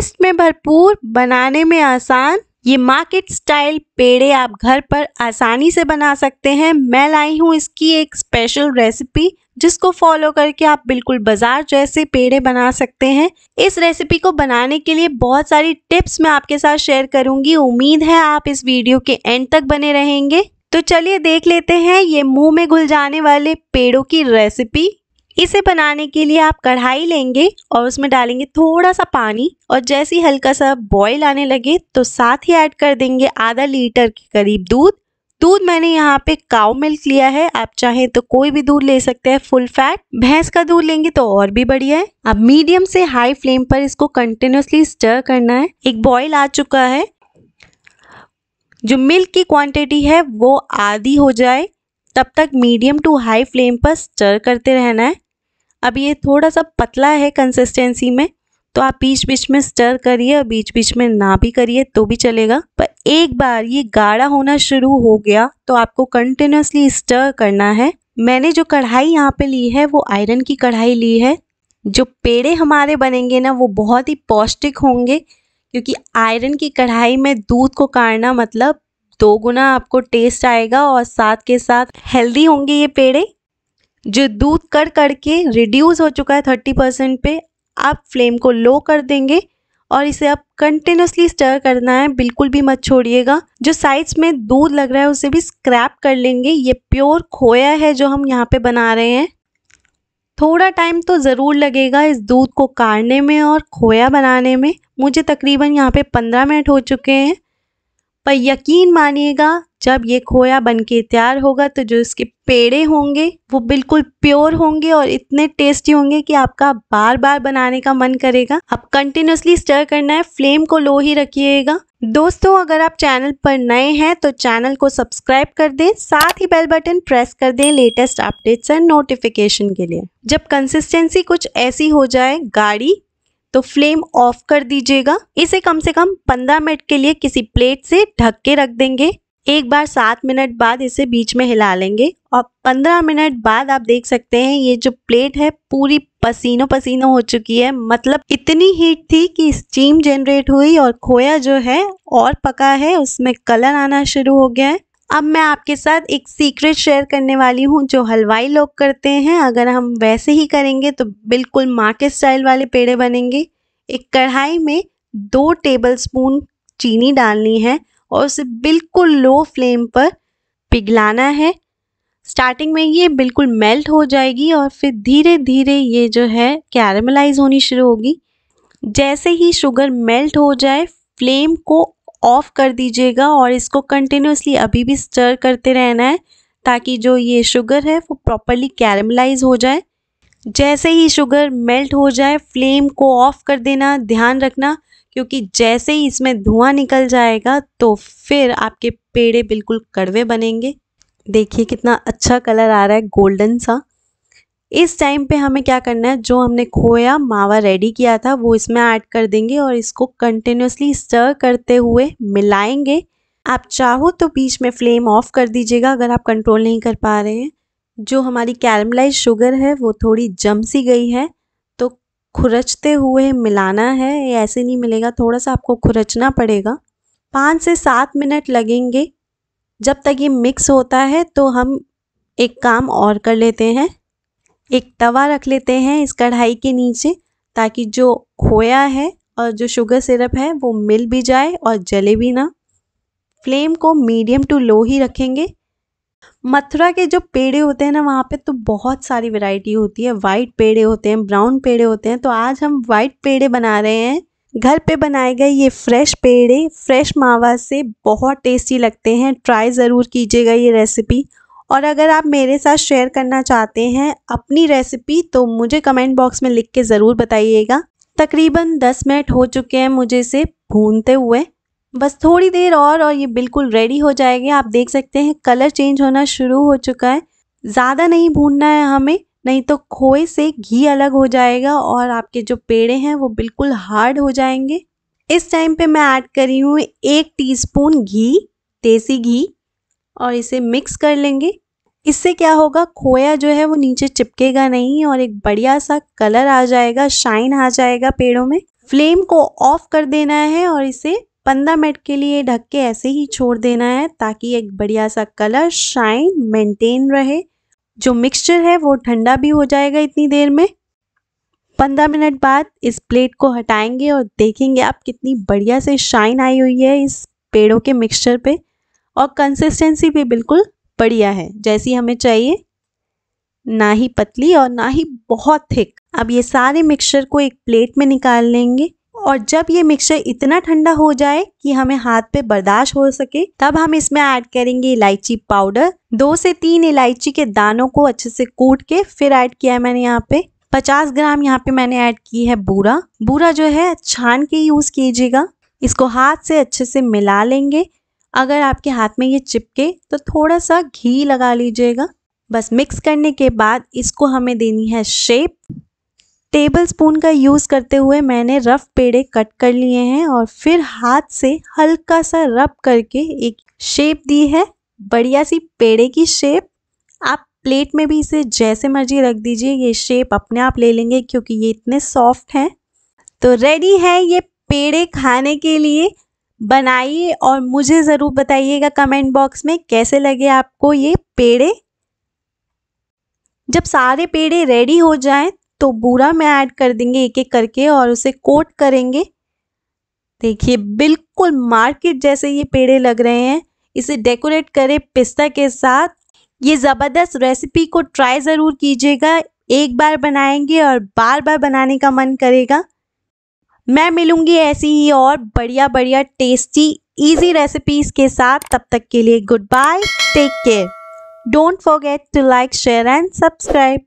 test में भरपूर बनाने में आसान ये मार्केट स्टाइल पेड़े आप घर पर आसानी से बना सकते हैं मैं लाई हूँ इसकी एक स्पेशल रेसिपी जिसको फॉलो करके आप बिल्कुल बाजार जैसे पेड़े बना सकते हैं इस रेसिपी को बनाने के लिए बहुत सारी टिप्स मैं आपके साथ शेयर करूंगी उम्मीद है आप इस वीडियो के एंड तक बने रहेंगे तो चलिए देख लेते हैं ये मुंह में घुल जाने वाले पेड़ों की रेसिपी इसे बनाने के लिए आप कढ़ाई लेंगे और उसमें डालेंगे थोड़ा सा पानी और जैसे ही हल्का सा बॉईल आने लगे तो साथ ही ऐड कर देंगे आधा लीटर के करीब दूध दूध मैंने यहाँ पे काउ मिल्क लिया है आप चाहें तो कोई भी दूध ले सकते हैं फुल फैट भैंस का दूध लेंगे तो और भी बढ़िया है अब मीडियम से हाई फ्लेम पर इसको कंटिन्यूसली स्टर करना है एक बॉइल आ चुका है जो मिल्क की क्वांटिटी है वो आधी हो जाए तब तक मीडियम टू हाई फ्लेम पर स्टर करते रहना है अब ये थोड़ा सा पतला है कंसिस्टेंसी में तो आप बीच बीच में स्टर करिए और बीच बीच में ना भी करिए तो भी चलेगा पर एक बार ये गाढ़ा होना शुरू हो गया तो आपको कंटिन्यूसली स्टर करना है मैंने जो कढ़ाई यहाँ पे ली है वो आयरन की कढ़ाई ली है जो पेड़े हमारे बनेंगे ना वो बहुत ही पौष्टिक होंगे क्योंकि आयरन की कढ़ाई में दूध को काटना मतलब दो गुना आपको टेस्ट आएगा और साथ के साथ हेल्दी होंगे ये पेड़े जो दूध कर कर के रिड्यूस हो चुका है थर्टी परसेंट पे आप फ्लेम को लो कर देंगे और इसे आप कंटिन्यूसली स्टर करना है बिल्कुल भी मत छोड़िएगा जो साइड्स में दूध लग रहा है उसे भी स्क्रैप कर लेंगे ये प्योर खोया है जो हम यहाँ पे बना रहे हैं थोड़ा टाइम तो ज़रूर लगेगा इस दूध को काढ़ने में और खोया बनाने में मुझे तकरीबन यहाँ पे पंद्रह मिनट हो चुके हैं पर यकीन मानिएगा जब ये खोया बन के तैयार होगा तो जो इसके पेड़े होंगे वो बिल्कुल प्योर होंगे और इतने टेस्टी होंगे कि आपका बार बार बनाने का मन करेगा आप कंटिन्यूसली स्टर करना है फ्लेम को लो ही रखिएगा दोस्तों अगर आप चैनल पर नए हैं तो चैनल को सब्सक्राइब कर दें साथ ही बेल बटन प्रेस कर दें लेटेस्ट अपडेट्स एंड नोटिफिकेशन के लिए जब कंसिस्टेंसी कुछ ऐसी हो जाए गाड़ी तो फ्लेम ऑफ कर दीजिएगा इसे कम से कम 15 मिनट के लिए किसी प्लेट से ढक के रख देंगे एक बार सात मिनट बाद इसे बीच में हिला लेंगे और पंद्रह मिनट बाद आप देख सकते हैं ये जो प्लेट है पूरी पसीनों पसीनों हो चुकी है मतलब इतनी हीट थी कि स्टीम जनरेट हुई और खोया जो है और पका है उसमें कलर आना शुरू हो गया है अब मैं आपके साथ एक सीक्रेट शेयर करने वाली हूँ जो हलवाई लोग करते हैं अगर हम वैसे ही करेंगे तो बिल्कुल माँ के स्टाइल वाले पेड़े बनेंगे एक कढ़ाई में दो टेबल स्पून चीनी डालनी है और उसे बिल्कुल लो फ्लेम पर पिघलाना है स्टार्टिंग में ये बिल्कुल मेल्ट हो जाएगी और फिर धीरे धीरे ये जो है कैरमलाइज होनी शुरू होगी जैसे ही शुगर मेल्ट हो जाए फ्लेम को ऑफ़ कर दीजिएगा और इसको कंटिन्यूसली अभी भी स्टर करते रहना है ताकि जो ये शुगर है वो प्रॉपरली कैरमलाइज हो जाए जैसे ही शुगर मेल्ट हो जाए फ्लेम को ऑफ कर देना ध्यान रखना क्योंकि जैसे ही इसमें धुआं निकल जाएगा तो फिर आपके पेड़े बिल्कुल कड़वे बनेंगे देखिए कितना अच्छा कलर आ रहा है गोल्डन सा इस टाइम पे हमें क्या करना है जो हमने खोया मावा रेडी किया था वो इसमें ऐड कर देंगे और इसको कंटिन्यूसली स्टर करते हुए मिलाएंगे आप चाहो तो बीच में फ्लेम ऑफ कर दीजिएगा अगर आप कंट्रोल नहीं कर पा रहे हैं जो हमारी कैरमलाइज शुगर है वो थोड़ी जम सी गई है तो खुरचते हुए मिलाना है ये ऐसे नहीं मिलेगा थोड़ा सा आपको खुरचना पड़ेगा पाँच से सात मिनट लगेंगे जब तक ये मिक्स होता है तो हम एक काम और कर लेते हैं एक तवा रख लेते हैं इस कढ़ाई के नीचे ताकि जो खोया है और जो शुगर सिरप है वो मिल भी जाए और जले भी ना फ्लेम को मीडियम टू लो ही रखेंगे मथुरा के जो पेड़े होते हैं ना वहाँ पे तो बहुत सारी वैरायटी होती है वाइट पेड़े होते हैं ब्राउन पेड़े होते हैं तो आज हम वाइट पेड़े बना रहे हैं घर पे बनाए गए ये फ्रेश पेड़े फ्रेश मावा से बहुत टेस्टी लगते हैं ट्राई ज़रूर कीजिएगा ये रेसिपी और अगर आप मेरे साथ शेयर करना चाहते हैं अपनी रेसिपी तो मुझे कमेंट बॉक्स में लिख के ज़रूर बताइएगा तकरीबन 10 मिनट हो चुके हैं मुझे इसे भूनते हुए बस थोड़ी देर और और ये बिल्कुल रेडी हो जाएगी आप देख सकते हैं कलर चेंज होना शुरू हो चुका है ज़्यादा नहीं भूनना है हमें नहीं तो खोए से घी अलग हो जाएगा और आपके जो पेड़े हैं वो बिल्कुल हार्ड हो जाएंगे इस टाइम पे मैं ऐड करी हूँ एक टीस्पून घी देसी घी और इसे मिक्स कर लेंगे इससे क्या होगा खोया जो है वो नीचे चिपकेगा नहीं और एक बढ़िया सा कलर आ जाएगा शाइन आ जाएगा पेड़ों में फ्लेम को ऑफ कर देना है और इसे पंद्रह मिनट के लिए ढक के ऐसे ही छोड़ देना है ताकि एक बढ़िया सा कलर शाइन मेंटेन रहे जो मिक्सचर है वो ठंडा भी हो जाएगा इतनी देर में पंद्रह मिनट बाद इस प्लेट को हटाएंगे और देखेंगे आप कितनी बढ़िया से शाइन आई हुई है इस पेड़ों के मिक्सचर पे और कंसिस्टेंसी भी बिल्कुल बढ़िया है जैसी हमें चाहिए ना ही पतली और ना ही बहुत थिक अब ये सारे मिक्सचर को एक प्लेट में निकाल लेंगे और जब ये मिक्सचर इतना ठंडा हो जाए कि हमें हाथ पे बर्दाश्त हो सके तब हम इसमें ऐड करेंगे इलायची पाउडर दो से तीन इलायची के दानों को अच्छे से कूट के फिर ऐड किया है मैंने यहाँ पे 50 ग्राम यहाँ पे मैंने ऐड की है बूरा बूरा जो है छान के यूज़ कीजिएगा इसको हाथ से अच्छे से मिला लेंगे अगर आपके हाथ में ये चिपके तो थोड़ा सा घी लगा लीजिएगा बस मिक्स करने के बाद इसको हमें देनी है शेप टेबल स्पून का यूज़ करते हुए मैंने रफ़ पेड़े कट कर लिए हैं और फिर हाथ से हल्का सा रब करके एक शेप दी है बढ़िया सी पेड़े की शेप आप प्लेट में भी इसे जैसे मर्जी रख दीजिए ये शेप अपने आप ले लेंगे क्योंकि ये इतने सॉफ्ट हैं तो रेडी है ये पेड़े खाने के लिए बनाइए और मुझे ज़रूर बताइएगा कमेंट बॉक्स में कैसे लगे आपको ये पेड़े जब सारे पेड़े रेडी हो जाएं तो बूरा मैं ऐड कर देंगे एक एक करके और उसे कोट करेंगे देखिए बिल्कुल मार्केट जैसे ये पेड़े लग रहे हैं इसे डेकोरेट करें पिस्ता के साथ ये ज़बरदस्त रेसिपी को ट्राई ज़रूर कीजिएगा एक बार बनाएंगे और बार बार बनाने का मन करेगा मैं मिलूंगी ऐसी ही और बढ़िया बढ़िया टेस्टी इजी रेसिपीज़ के साथ तब तक के लिए goodbye take care don't forget to like share and subscribe